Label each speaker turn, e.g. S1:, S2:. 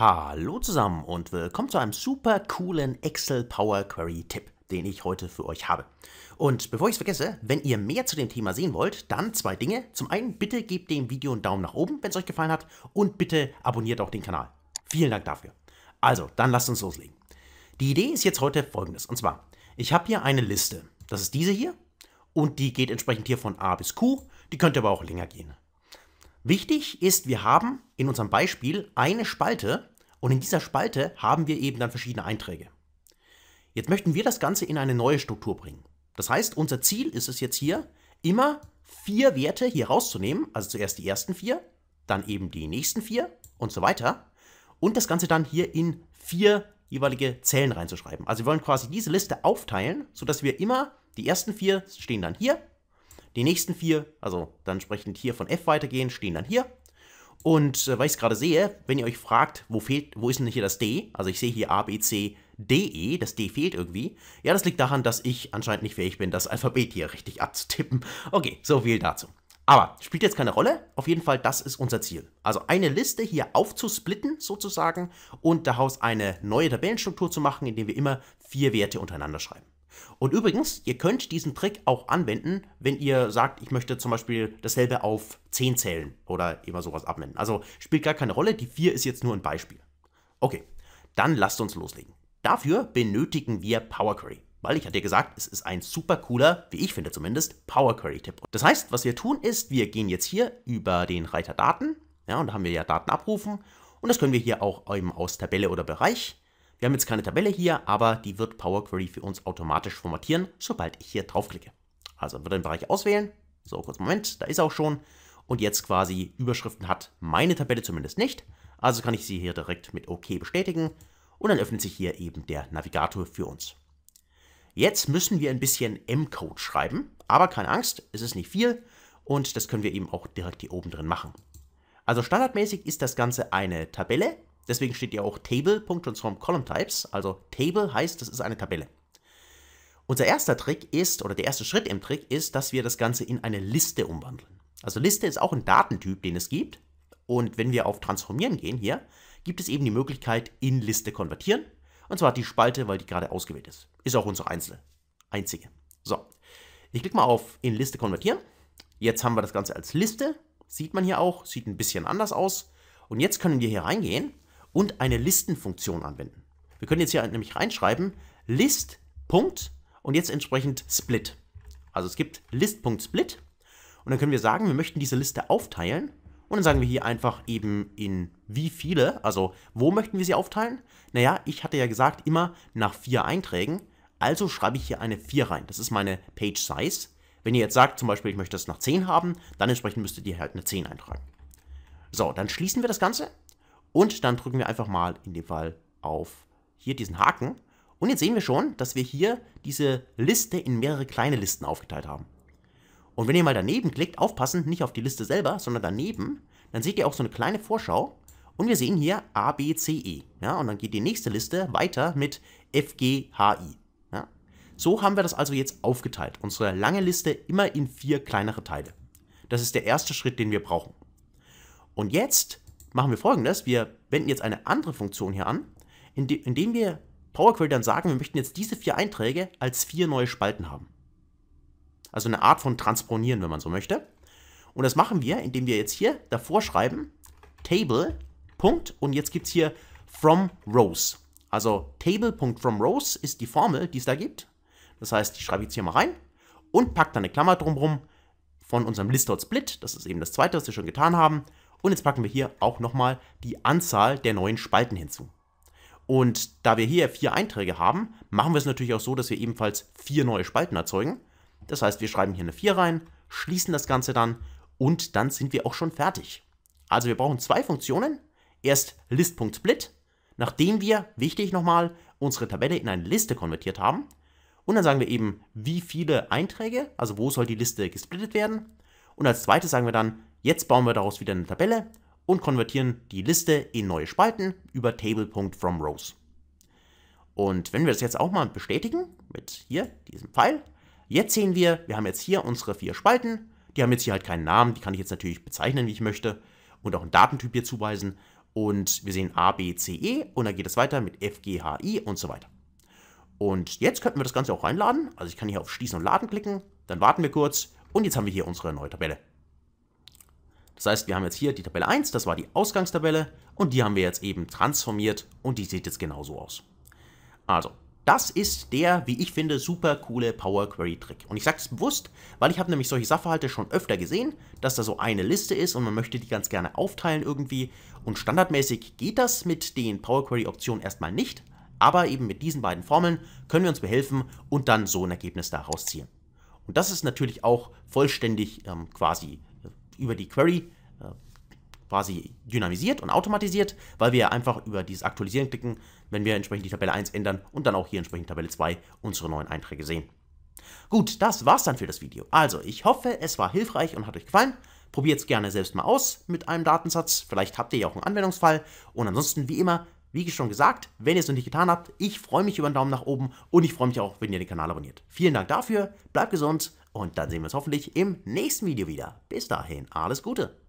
S1: Hallo zusammen und willkommen zu einem super coolen Excel Power Query Tipp, den ich heute für euch habe. Und bevor ich es vergesse, wenn ihr mehr zu dem Thema sehen wollt, dann zwei Dinge. Zum einen, bitte gebt dem Video einen Daumen nach oben, wenn es euch gefallen hat und bitte abonniert auch den Kanal. Vielen Dank dafür. Also, dann lasst uns loslegen. Die Idee ist jetzt heute folgendes. Und zwar, ich habe hier eine Liste. Das ist diese hier und die geht entsprechend hier von A bis Q. Die könnte aber auch länger gehen. Wichtig ist, wir haben in unserem Beispiel eine Spalte und in dieser Spalte haben wir eben dann verschiedene Einträge. Jetzt möchten wir das Ganze in eine neue Struktur bringen. Das heißt, unser Ziel ist es jetzt hier, immer vier Werte hier rauszunehmen, also zuerst die ersten vier, dann eben die nächsten vier und so weiter und das Ganze dann hier in vier jeweilige Zellen reinzuschreiben. Also wir wollen quasi diese Liste aufteilen, sodass wir immer die ersten vier stehen dann hier, die nächsten vier, also dann entsprechend hier von f weitergehen, stehen dann hier. Und äh, weil ich es gerade sehe, wenn ihr euch fragt, wo fehlt, wo ist denn hier das D? Also ich sehe hier A, B, C, D, E, das D fehlt irgendwie. Ja, das liegt daran, dass ich anscheinend nicht fähig bin, das Alphabet hier richtig abzutippen. Okay, so viel dazu. Aber spielt jetzt keine Rolle. Auf jeden Fall, das ist unser Ziel. Also eine Liste hier aufzusplitten sozusagen und daraus eine neue Tabellenstruktur zu machen, indem wir immer vier Werte untereinander schreiben. Und übrigens, ihr könnt diesen Trick auch anwenden, wenn ihr sagt, ich möchte zum Beispiel dasselbe auf 10 zählen oder immer sowas abwenden. Also spielt gar keine Rolle, die 4 ist jetzt nur ein Beispiel. Okay, dann lasst uns loslegen. Dafür benötigen wir Power Query, weil ich hatte ja gesagt, es ist ein super cooler, wie ich finde zumindest, Power Query Tipp. Das heißt, was wir tun ist, wir gehen jetzt hier über den Reiter Daten, ja, und da haben wir ja Daten abrufen und das können wir hier auch eben aus Tabelle oder Bereich wir haben jetzt keine Tabelle hier, aber die wird Power Query für uns automatisch formatieren, sobald ich hier draufklicke. Also wird den Bereich auswählen. So, kurz Moment, da ist er auch schon. Und jetzt quasi Überschriften hat meine Tabelle zumindest nicht. Also kann ich sie hier direkt mit OK bestätigen. Und dann öffnet sich hier eben der Navigator für uns. Jetzt müssen wir ein bisschen M-Code schreiben, aber keine Angst, es ist nicht viel und das können wir eben auch direkt hier oben drin machen. Also standardmäßig ist das Ganze eine Tabelle Deswegen steht ja auch Table.transform_column_types. Also Table heißt, das ist eine Tabelle. Unser erster Trick ist, oder der erste Schritt im Trick ist, dass wir das Ganze in eine Liste umwandeln. Also Liste ist auch ein Datentyp, den es gibt. Und wenn wir auf Transformieren gehen hier, gibt es eben die Möglichkeit in Liste konvertieren. Und zwar die Spalte, weil die gerade ausgewählt ist. Ist auch unsere einzelne, einzige. So, ich klicke mal auf in Liste konvertieren. Jetzt haben wir das Ganze als Liste. Sieht man hier auch, sieht ein bisschen anders aus. Und jetzt können wir hier reingehen und eine Listenfunktion anwenden. Wir können jetzt hier nämlich reinschreiben List. Punkt und jetzt entsprechend Split. Also es gibt List.split und dann können wir sagen, wir möchten diese Liste aufteilen und dann sagen wir hier einfach eben in wie viele, also wo möchten wir sie aufteilen? Naja, ich hatte ja gesagt, immer nach vier Einträgen, also schreibe ich hier eine 4 rein. Das ist meine Page Size. Wenn ihr jetzt sagt, zum Beispiel, ich möchte das nach 10 haben, dann entsprechend müsstet ihr halt eine 10 eintragen. So, dann schließen wir das Ganze und dann drücken wir einfach mal in dem Fall auf hier diesen Haken. Und jetzt sehen wir schon, dass wir hier diese Liste in mehrere kleine Listen aufgeteilt haben. Und wenn ihr mal daneben klickt, aufpassen, nicht auf die Liste selber, sondern daneben, dann seht ihr auch so eine kleine Vorschau. Und wir sehen hier A, B, C, E. Ja, und dann geht die nächste Liste weiter mit F, G, H, I. Ja. So haben wir das also jetzt aufgeteilt. Unsere lange Liste immer in vier kleinere Teile. Das ist der erste Schritt, den wir brauchen. Und jetzt machen wir folgendes. Wir wenden jetzt eine andere Funktion hier an, indem wir Power Query dann sagen, wir möchten jetzt diese vier Einträge als vier neue Spalten haben. Also eine Art von Transponieren, wenn man so möchte. Und das machen wir, indem wir jetzt hier davor schreiben, Table. Punkt, und jetzt gibt es hier from rows. Also Table.fromRows ist die Formel, die es da gibt. Das heißt, ich schreibe jetzt hier mal rein und packe dann eine Klammer drumherum von unserem List.split, das ist eben das zweite, was wir schon getan haben, und jetzt packen wir hier auch nochmal die Anzahl der neuen Spalten hinzu. Und da wir hier vier Einträge haben, machen wir es natürlich auch so, dass wir ebenfalls vier neue Spalten erzeugen. Das heißt, wir schreiben hier eine 4 rein, schließen das Ganze dann und dann sind wir auch schon fertig. Also wir brauchen zwei Funktionen. Erst list.split, nachdem wir, wichtig nochmal, unsere Tabelle in eine Liste konvertiert haben. Und dann sagen wir eben, wie viele Einträge, also wo soll die Liste gesplittet werden. Und als zweites sagen wir dann Jetzt bauen wir daraus wieder eine Tabelle und konvertieren die Liste in neue Spalten über table.fromRows. Und wenn wir das jetzt auch mal bestätigen, mit hier diesem Pfeil, jetzt sehen wir, wir haben jetzt hier unsere vier Spalten, die haben jetzt hier halt keinen Namen, die kann ich jetzt natürlich bezeichnen, wie ich möchte und auch einen Datentyp hier zuweisen und wir sehen A, B, C, E und dann geht es weiter mit F, G, H, I und so weiter. Und jetzt könnten wir das Ganze auch reinladen, also ich kann hier auf Schließen und Laden klicken, dann warten wir kurz und jetzt haben wir hier unsere neue Tabelle. Das heißt, wir haben jetzt hier die Tabelle 1, das war die Ausgangstabelle und die haben wir jetzt eben transformiert und die sieht jetzt genauso aus. Also, das ist der, wie ich finde, super coole Power Query Trick. Und ich sage es bewusst, weil ich habe nämlich solche Sachverhalte schon öfter gesehen, dass da so eine Liste ist und man möchte die ganz gerne aufteilen irgendwie. Und standardmäßig geht das mit den Power Query Optionen erstmal nicht, aber eben mit diesen beiden Formeln können wir uns behelfen und dann so ein Ergebnis daraus ziehen. Und das ist natürlich auch vollständig ähm, quasi über die Query äh, quasi dynamisiert und automatisiert, weil wir einfach über dieses Aktualisieren klicken, wenn wir entsprechend die Tabelle 1 ändern und dann auch hier entsprechend Tabelle 2 unsere neuen Einträge sehen. Gut, das war's dann für das Video. Also, ich hoffe, es war hilfreich und hat euch gefallen. Probiert es gerne selbst mal aus mit einem Datensatz. Vielleicht habt ihr ja auch einen Anwendungsfall. Und ansonsten, wie immer, wie schon gesagt, wenn ihr es noch nicht getan habt, ich freue mich über einen Daumen nach oben und ich freue mich auch, wenn ihr den Kanal abonniert. Vielen Dank dafür, bleibt gesund und dann sehen wir uns hoffentlich im nächsten Video wieder. Bis dahin, alles Gute!